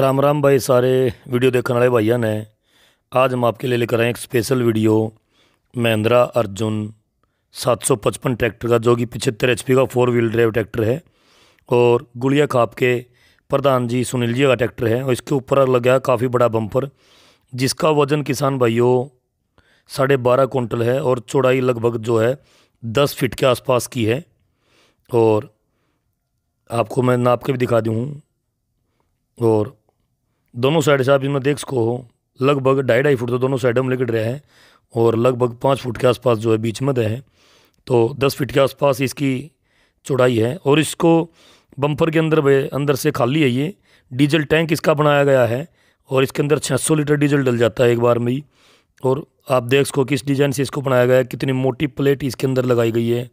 राम राम भाई सारे वीडियो देखने वाले भाइया ने आज हम आपके लिए लेकर आए एक special video Mahindra Arjun 755 tractor का जो कि पिछहत्तर एच का फोर व्हील ड्राइव ट्रैक्टर है और गुड़िया खाप के प्रधान जी सुनील जी का ट्रैक्टर है और इसके ऊपर लग गया काफ़ी बड़ा बम्पर जिसका वज़न किसान भाइयों साढ़े बारह कुंटल है और चौड़ाई लगभग जो है दस फिट के आसपास की है और आपको मैं नाप के भी दिखा दूँ और दोनों साइड से आप इसमें देख सको हो लगभग ढाई ढाई फुट तो दोनों साइड हम लिकट रहे हैं और लगभग पाँच फुट के आसपास जो है बीच में है तो दस फिट के आसपास इसकी चौड़ाई है और इसको बम्पर के अंदर अंदर से खाली है ये डीजल टैंक इसका बनाया गया है और इसके अंदर 600 लीटर डीजल डल जाता है एक बार में ही और आप देख सको किस डिज़ाइन से इसको बनाया गया है कितनी मोटी प्लेट इसके अंदर लगाई गई है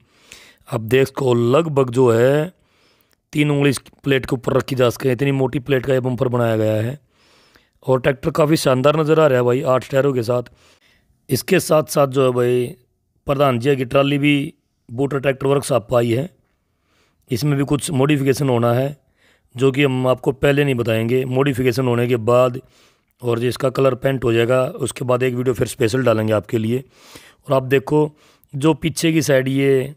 आप देख सको लगभग जो है तीन उंगली इस प्लेट के ऊपर रखी जा सके इतनी मोटी प्लेट का यह बम्पर बनाया गया है और ट्रैक्टर काफ़ी शानदार नज़र आ रहा है भाई आठ टायरों के साथ इसके साथ साथ जो है भाई प्रधान जी की ट्राली भी बूटर ट्रैक्टर वर्क साफ पाई है इसमें भी कुछ मॉडिफिकेशन होना है जो कि हम आपको पहले नहीं बताएंगे मॉडिफिकेशन होने के बाद और जो इसका कलर पेंट हो जाएगा उसके बाद एक वीडियो फिर स्पेशल डालेंगे आपके लिए और आप देखो जो पीछे की साइड ये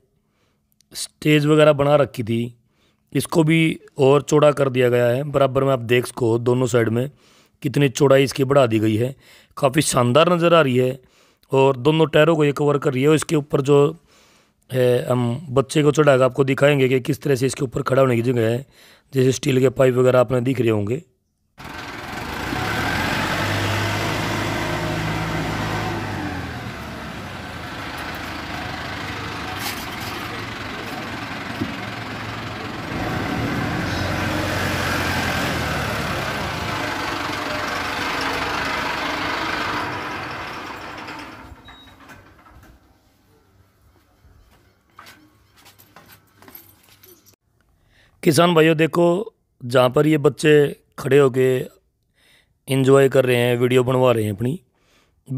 स्टेज वगैरह बना रखी थी इसको भी और चौड़ा कर दिया गया है बराबर में आप देख सको दोनों साइड में कितनी चौड़ाई इसकी बढ़ा दी गई है काफ़ी शानदार नज़र आ रही है और दोनों टायरों को ये कवर कर रही है और इसके ऊपर जो है हम बच्चे को चढ़ाएगा आपको दिखाएंगे कि किस तरह से इसके ऊपर खड़ा होने की जगह है जैसे स्टील के पाइप वगैरह आपने दिख रहे होंगे किसान भाइयों देखो जहाँ पर ये बच्चे खड़े होके इन्जॉय कर रहे हैं वीडियो बनवा रहे हैं अपनी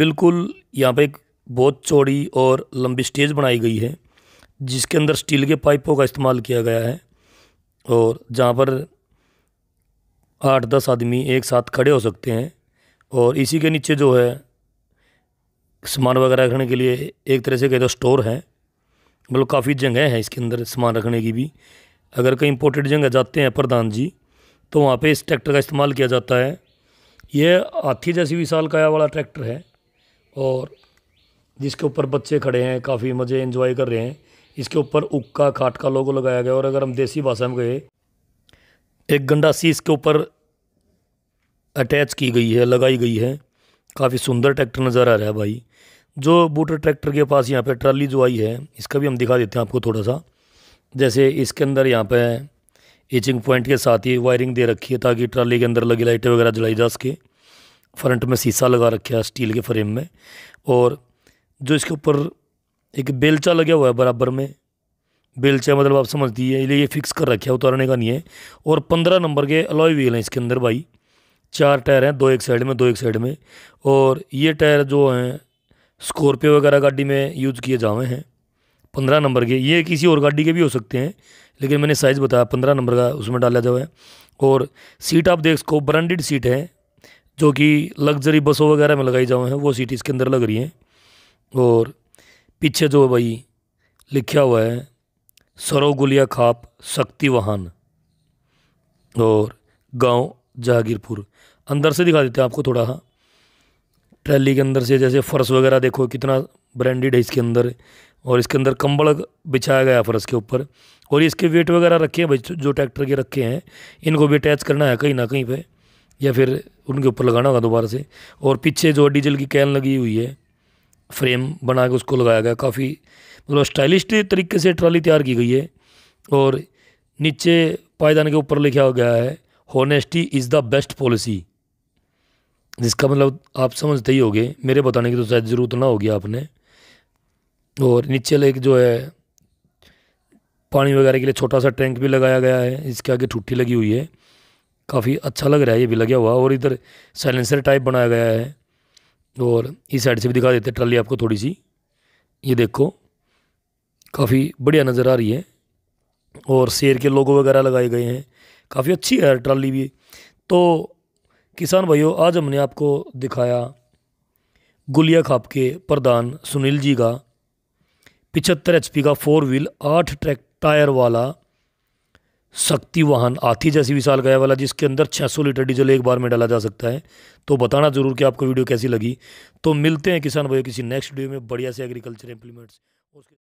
बिल्कुल यहाँ पे एक बहुत चौड़ी और लंबी स्टेज बनाई गई है जिसके अंदर स्टील के पाइपों का इस्तेमाल किया गया है और जहाँ पर आठ दस आदमी एक साथ खड़े हो सकते हैं और इसी के नीचे जो है सामान वगैरह रखने के लिए एक तरह से कह दो स्टोर है मतलब काफ़ी जगह है इसके अंदर सामान रखने की भी अगर कहीं इंपोर्टेड जगह जाते हैं प्रधान जी तो वहाँ पे इस ट्रैक्टर का इस्तेमाल किया जाता है यह हाथी जैसी विशाल काया वाला ट्रैक्टर है और जिसके ऊपर बच्चे खड़े हैं काफ़ी मज़े इन्जॉय कर रहे हैं इसके ऊपर उक्का खाट का लोगो लगाया गया और अगर हम देसी भाषा में गए एक गंडासी इसके ऊपर अटैच की गई है लगाई गई है काफ़ी सुंदर ट्रैक्टर नज़र आ रहा है भाई जो बूटर ट्रैक्टर के पास यहाँ पे ट्राली जो आई है इसका भी हम दिखा देते हैं आपको थोड़ा सा जैसे इसके अंदर यहाँ पे इचिंग पॉइंट के साथ ही वायरिंग दे रखी है ताकि ट्राली के अंदर लगी लाइटें वगैरह जलाई जा सके फ्रंट में शीशा लगा रखा है स्टील के फ्रेम में और जो इसके ऊपर एक बेलचा लगा हुआ है बराबर में बेलचा मतलब आप समझ है ये फिक्स कर रखे है उतारने का नहीं है और पंद्रह नंबर के अलॉय व्हील हैं इसके अंदर भाई चार टायर हैं दो एक साइड में दो एक साइड में और ये टायर जो हैं स्कॉर्पियो वगैरह गाड़ी में यूज किए जावे हैं पंद्रह नंबर के ये किसी और गाड़ी के भी हो सकते हैं लेकिन मैंने साइज़ बताया पंद्रह नंबर का उसमें डाला जाए और सीट आप देख सको ब्रांडेड सीट है जो कि लग्जरी बसों वगैरह में लगाई जाए हैं वो सीट इसके अंदर लग रही हैं और पीछे जो है भाई लिखा हुआ है सरोगुलिया खाप शक्ति वाहन और गांव जहांगीरपुर अंदर से दिखा देते हैं आपको थोड़ा सा हाँ। ट्रैली के अंदर से जैसे फ़र्श वगैरह देखो कितना ब्रांडेड है इसके अंदर और इसके अंदर कंबल बिछाया गया फर्श के ऊपर और इसके वेट वगैरह रखे हैं भाई जो ट्रैक्टर के रखे हैं इनको भी अटैच करना है कहीं ना कहीं पे या फिर उनके ऊपर लगाना होगा दोबारा से और पीछे जो डीजल की कैन लगी हुई है फ्रेम बना के उसको लगाया गया काफ़ी मतलब स्टाइलिश तरीके से ट्रॉली तैयार की गई है और नीचे पायदान के ऊपर लिखा गया है honesty is the best policy जिसका मतलब आप समझते ही होगे मेरे बताने की तो शायद ज़रूरत ना होगी आपने और नीचे लेक जो है पानी वगैरह के लिए छोटा सा टैंक भी लगाया गया है इसके आगे ठुट्टी लगी हुई है काफ़ी अच्छा लग रहा है ये भी लगा हुआ और इधर साइलेंसर टाइप बनाया गया है और इस साइड से भी दिखा देते ट्राली आपको थोड़ी सी ये देखो काफ़ी बढ़िया नज़र आ रही है और शेर के लोगो वगैरह लगाए गए हैं काफ़ी अच्छी है ट्राली भी तो किसान भाइयों आज हमने आपको दिखाया गुलिया खाप के प्रधान सुनील जी का पिछहत्तर एच का फोर व्हील आठ ट्रैक टायर वाला शक्ति वाहन आती जैसी विशाल गया वाला जिसके अंदर 600 लीटर डीजल एक बार में डाला जा सकता है तो बताना जरूर कि आपको वीडियो कैसी लगी तो मिलते हैं किसान भाई किसी नेक्स्ट वीडियो में बढ़िया से एग्रीकल्चर इम्प्लीमेंट्स